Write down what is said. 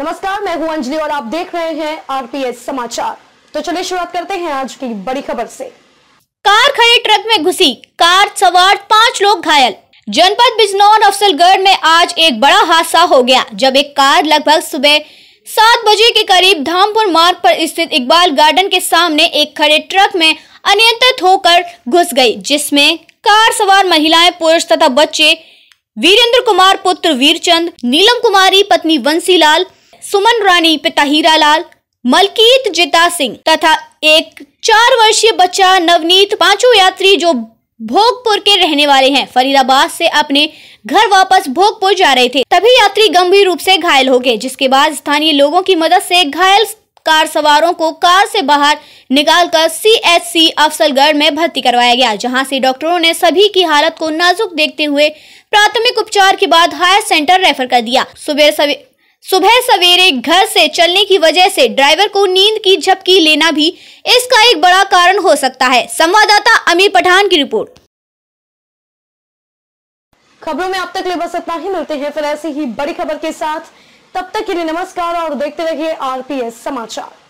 नमस्कार मैं हूं अंजलि और आप देख रहे हैं आरपीएस समाचार तो चलिए शुरुआत करते हैं आज की बड़ी खबर से कार खड़े ट्रक में घुसी कार सवार पांच लोग घायल जनपद बिजनौर अफसलगढ़ में आज एक बड़ा हादसा हो गया जब एक कार लगभग सुबह सात बजे के करीब धामपुर मार्ग पर स्थित इकबाल गार्डन के सामने एक खड़े ट्रक में अनियंत्रित होकर घुस गई जिसमें कार सवार महिलाएं पुरुष तथा बच्चे वीरेंद्र कुमार पुत्र वीरचंद नीलम कुमारी पत्नी वंशीलाल सुमन रानी पिता हीरालाल मलकीत जिता सिंह तथा एक चार वर्षीय बच्चा नवनीत पांचों यात्री जो भोगपुर के रहने वाले हैं फरीदाबाद से अपने घर वापस भोगपुर जा रहे थे तभी यात्री गंभीर रूप से घायल हो गए जिसके बाद स्थानीय लोगों की मदद से घायल कार सवारों को कार से बाहर निकालकर सीएचसी अफसलगढ़ में भर्ती करवाया गया जहां से डॉक्टरों ने सभी की हालत को नाजुक देखते हुए प्राथमिक उपचार के बाद हायर सेंटर रेफर कर दिया सुबह सवेरे सुबह सवेरे घर से चलने की वजह से ड्राइवर को नींद की झपकी लेना भी इसका एक बड़ा कारण हो सकता है संवाददाता अमीर पठान की रिपोर्ट खबरों में अब तक लेबस बस इतना ही मिलते हैं फिर ऐसी ही बड़ी खबर के साथ तब तक के लिए नमस्कार और देखते रहिए आरपीएस समाचार